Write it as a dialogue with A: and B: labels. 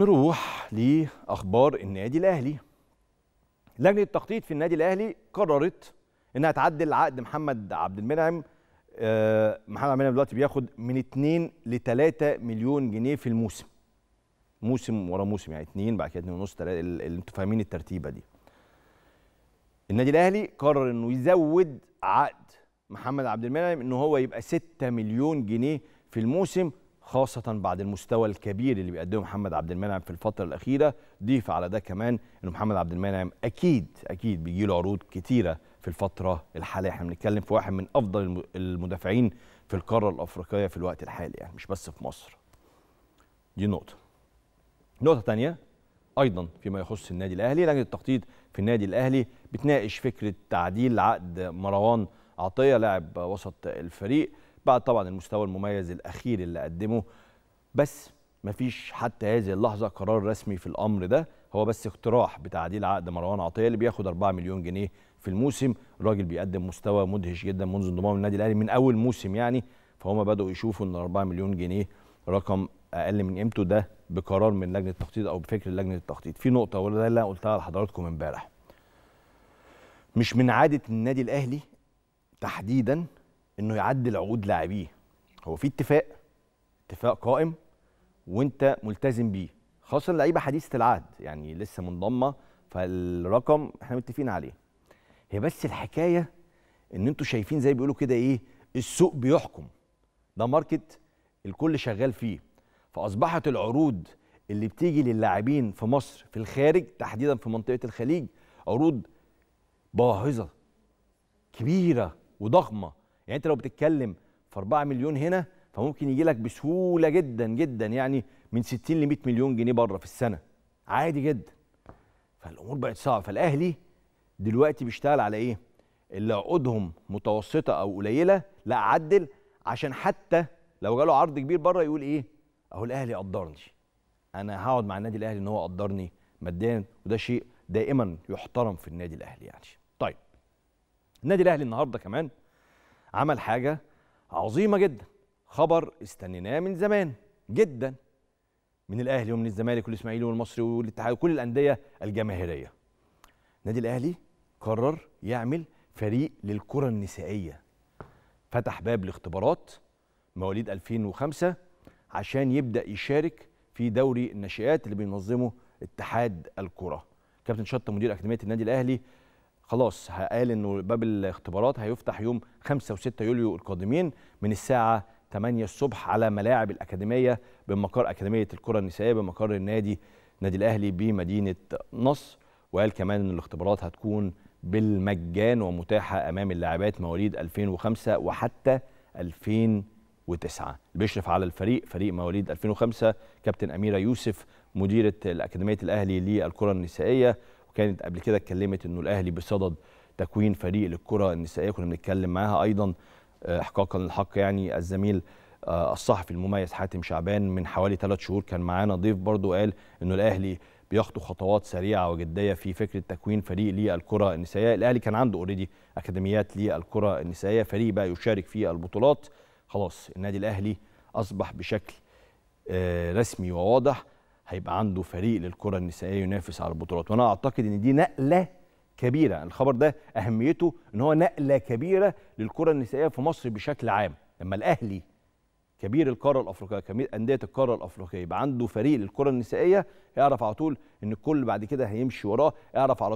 A: نروح لاخبار النادي الاهلي لجنه التخطيط في النادي الاهلي قررت انها تعدل عقد محمد عبد المنعم آه، محمد عبد المنعم دلوقتي بياخد من 2 ل 3 مليون جنيه في الموسم موسم ورا موسم يعني 2 بعد كده 2.5 3 اللي انتوا فاهمين الترتيبه دي النادي الاهلي قرر انه يزود عقد محمد عبد المنعم ان هو يبقى 6 مليون جنيه في الموسم خاصة بعد المستوى الكبير اللي بيقدمه محمد عبد المنعم في الفترة الأخيرة ضيف على ده كمان أن محمد عبد المنعم أكيد أكيد بيجي له عروض كتيرة في الفترة الحالية احنا بنتكلم في واحد من أفضل المدافعين في القارة الأفريقية في الوقت الحالي يعني مش بس في مصر دي نقطة نقطة تانية أيضا فيما يخص النادي الأهلي لجنة التخطيط في النادي الأهلي بتناقش فكرة تعديل عقد مروان عطية لاعب وسط الفريق بعد طبعا المستوى المميز الاخير اللي قدمه بس مفيش حتى هذه اللحظه قرار رسمي في الامر ده هو بس اقتراح بتعديل عقد مروان عطيه اللي بياخد 4 مليون جنيه في الموسم الراجل بيقدم مستوى مدهش جدا منذ انضمام النادي الاهلي من اول موسم يعني فهم بداوا يشوفوا ان 4 مليون جنيه رقم اقل من قيمته ده بقرار من لجنه التخطيط او بفكر لجنه التخطيط في نقطه ولا اللي انا قلتها لحضراتكم امبارح مش من عاده النادي الاهلي تحديدا انه يعدل عقود لاعبيه هو في اتفاق اتفاق قائم وانت ملتزم بيه خاصه اللعيبه حديثه العهد يعني لسه منضمه فالرقم احنا متفقين عليه هي بس الحكايه ان انتوا شايفين زي بيقولوا كده ايه السوق بيحكم ده ماركت الكل شغال فيه فاصبحت العروض اللي بتيجي للاعبين في مصر في الخارج تحديدا في منطقه الخليج عروض باهظه كبيره وضخمه يعني انت لو بتتكلم في 4 مليون هنا فممكن يجي لك بسهوله جدا جدا يعني من 60 ل 100 مليون جنيه بره في السنه عادي جدا فالامور بقت صعبه فالاهلي دلوقتي بيشتغل على ايه اللي عقودهم متوسطه او قليله لا اعدل عشان حتى لو جاله عرض كبير بره يقول ايه اهو الاهلي قدرني انا هقعد مع النادي الاهلي ان هو قدرني ماديا وده شيء دائما يحترم في النادي الاهلي يعني طيب النادي الاهلي النهارده كمان عمل حاجة عظيمة جدا خبر استنيناه من زمان جدا من الأهلي ومن الزمالك والإسماعيلي والمصري والاتحاد وكل الأندية الجماهيرية النادي الأهلي قرر يعمل فريق للكرة النسائية فتح باب الاختبارات مواليد 2005 عشان يبدأ يشارك في دوري الناشئات اللي بينظمه اتحاد الكرة كابتن شطة مدير أكاديمية النادي الأهلي خلاص قال انه باب الاختبارات هيفتح يوم 5 و6 يوليو القادمين من الساعه 8 الصبح على ملاعب الاكاديميه بمقر اكاديميه الكره النسائيه بمقر النادي نادي الاهلي بمدينه نصر وقال كمان ان الاختبارات هتكون بالمجان ومتاحه امام اللاعبات مواليد 2005 وحتى 2009 بيشرف على الفريق فريق مواليد 2005 كابتن اميره يوسف مديره الاكاديميه الاهلي للكره النسائيه كانت قبل كده اتكلمت انه الاهلي بصدد تكوين فريق للكره النسائيه كنا بنتكلم معاها ايضا آه، احقاقا للحق يعني الزميل آه، الصحفي المميز حاتم شعبان من حوالي ثلاث شهور كان معانا ضيف برضو قال انه الاهلي بيخطو خطوات سريعه وجديه في فكره تكوين فريق للكره النسائيه، الاهلي كان عنده اوريدي اكاديميات للكره النسائيه، فريق بقى يشارك في البطولات، خلاص النادي الاهلي اصبح بشكل آه، رسمي وواضح هيبقى عنده فريق للكره النسائيه ينافس على البطولات وانا اعتقد ان دي نقله كبيره الخبر ده اهميته ان هو نقله كبيره للكره النسائيه في مصر بشكل عام لما الاهلي كبير القاره الافريقيه كبير انديه القاره الافريقيه يبقى عنده فريق للكره النسائيه يعرف على طول ان الكل بعد كده هيمشي وراه يعرف على